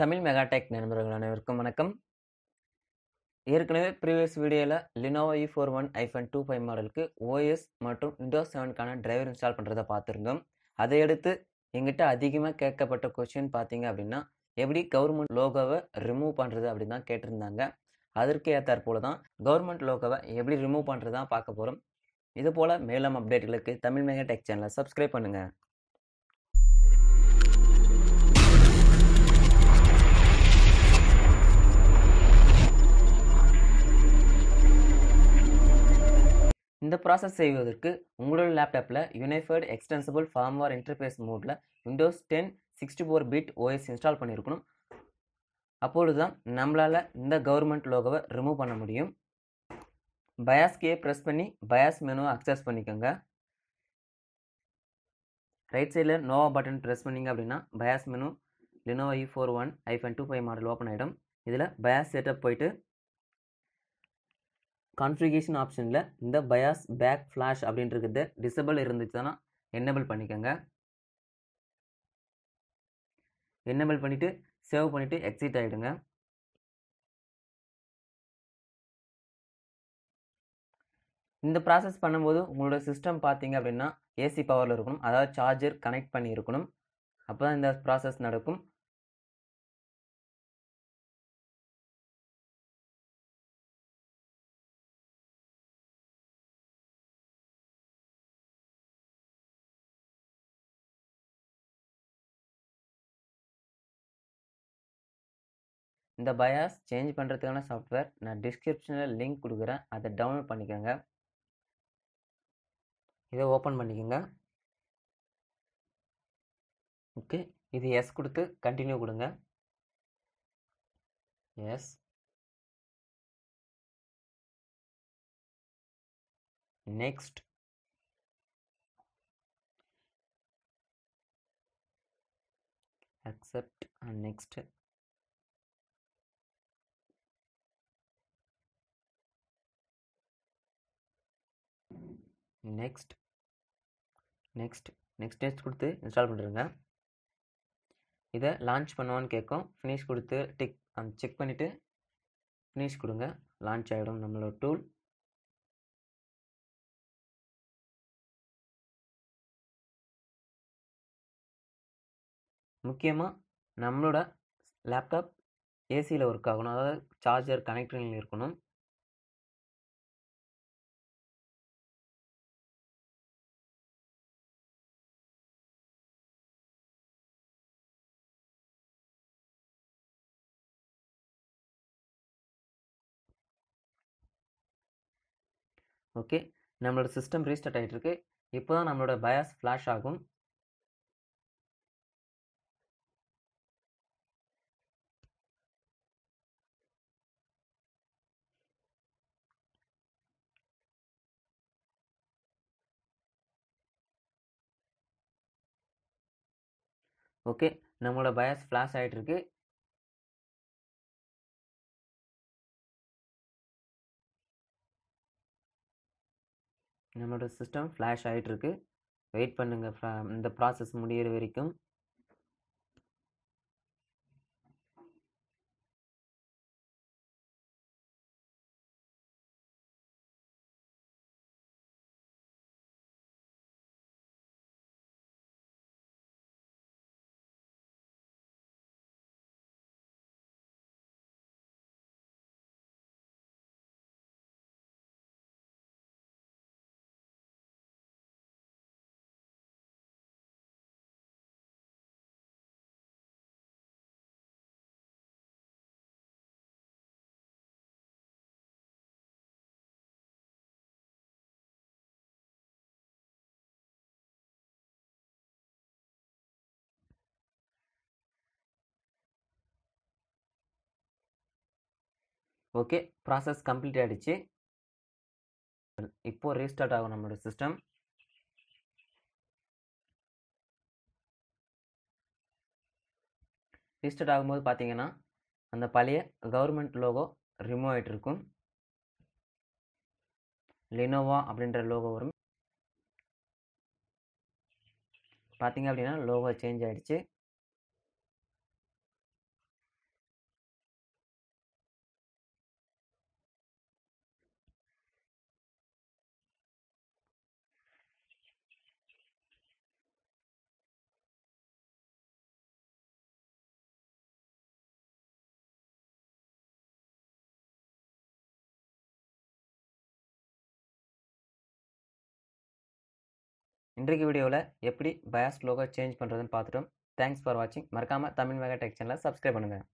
தமிழ் மெகாடெக் நண்பர்கள் அனைவருக்கும் வணக்கம் ஏற்கனவே ப்ரீவியஸ் வீடியோவில் Lenovo E four one hyphen two five மாடலுக்கு ஓஎஸ் மற்றும் விண்டோஸ் செவனுக்கான டிரைவர் இன்ஸ்டால் பண்ணுறதை பார்த்துருந்தோம் அதையடுத்து எங்கிட்ட அதிகமாக கேட்கப்பட்ட கொஷின் பார்த்தீங்க அப்படின்னா எப்படி கவர்மெண்ட் லோகோவை ரிமூவ் பண்ணுறது அப்படின்னு தான் கேட்டிருந்தாங்க அதற்கு போல தான் கவர்மெண்ட் லோகோவை எப்படி ரிமூவ் பண்ணுறது தான் பார்க்க போகிறோம் இதுபோல் மேலும் அப்டேட்களுக்கு தமிழ் மெகா டெக் சேனலை சப்ஸ்கிரைப் பண்ணுங்கள் ப்ராசஸ் செய்வதற்கு உங்களோட லேப்டாப்பில் யூனிஃபைடு எக்ஸ்டென்சிபிள் ஃபார்ம்வார் இன்டர்ஃபேஸ் மோடில் Windows ten sixty four bit OS install பண்ணியிருக்கணும் அப்பொழுது தான் நம்மளால் இந்த கவர்மெண்ட் லோகோவை ரிமூவ் பண்ண முடியும் பயாஸ்கே ப்ரெஸ் பண்ணி பயாஸ் மெனுவை அக்சஸ் பண்ணிக்கோங்க ரைட் சைடில் நோவா பட்டன் ப்ரெஸ் பண்ணிங்க அப்படின்னா BIOS menu Lenovo E four one hyphen two five model open ஆகிடும் இதில் பயாஸ் செட்டப் போயிட்டு கான்ஃபிகேஷன் ஆப்ஷனில் இந்த பயாஸ் பேக் ஃப்ளாஷ் அப்படின்றது டிசபிள் இருந்துச்சுன்னா என்னபிள் பண்ணிக்கோங்க என்னபிள் பண்ணிவிட்டு சேவ் பண்ணிவிட்டு எக்ஸிட் ஆகிடுங்க இந்த ப்ராசஸ் பண்ணும்போது உங்களோட சிஸ்டம் பார்த்தீங்க அப்படின்னா ஏசி பவரில் இருக்கணும் அதாவது சார்ஜர் கனெக்ட் பண்ணியிருக்கணும் அப்போ தான் இந்த ப்ராசஸ் நடக்கும் இந்த பயாஸ் சேஞ்ச் பண்ணுறதுக்கான சாஃப்ட்வேர் நான் டிஸ்கிரிப்ஷனில் லிங்க் கொடுக்குறேன் அதை டவுன்லோட் பண்ணிக்கோங்க இதை ஓப்பன் பண்ணிக்கோங்க ஓகே இது எஸ் கொடுத்து கண்டினியூ கொடுங்க yes next accept and next next next next next கொடுத்து இன்ஸ்டால் பண்ணிடுங்க இதை லான்ச் பண்ணுவான்னு கேட்கும் ஃபினிஷ் கொடுத்து டிக் செக் பண்ணிவிட்டு ஃபினிஷ் கொடுங்க லான்ச் ஆகிடும் நம்மளோட டூல் முக்கியமாக நம்மளோட லேப்டாப் ஏசியில் ஒர்க் ஆகணும் அதாவது சார்ஜர் கனெக்டிங்கில் இருக்கணும் ஓகே நம்மளோட சிஸ்டம் ரீஸ்டார்ட் ஆகிட்டு இருக்கு இப்போ தான் நம்மளோட பயாஸ் ஃப்ளாஷ் ஆகும் ஓகே நம்மளோட பயாஸ் ஃப்ளாஷ் ஆகிட்டு இருக்கு நம்மளோட சிஸ்டம் ஃப்ளாஷ் ஆகிட்டுருக்கு வெயிட் பண்ணுங்கள் இந்த ப்ராசஸ் முடிகிற வரைக்கும் ஓகே ப்ராசஸ் கம்ப்ளீட் ஆகிடுச்சு இப்போது ரீஸ்டார்ட் ஆகும் நம்மளோட சிஸ்டம் ரீஸ்டார்ட் ஆகும்போது பார்த்தீங்கன்னா அந்த பழைய கவர்மெண்ட் லோகோ ரிமூவ் ஆகிட்டு இருக்கும் லினோவா அப்படின்ற லோகோ வரும் பார்த்தீங்க அப்படின்னா லோகோ சேஞ்ச் ஆகிடுச்சு இன்றைக்கு வீடியோவில் எப்படி பயாஸ் லோகோ சேஞ்ச் பண்ணுறதுன்னு பார்த்துட்டோம் தேங்க்ஸ் ஃபார் வாட்சிங் மறக்காமல் தமிழ் மெகா டெக் சேனலை சப்ஸ்கிரைப் பண்ணுங்கள்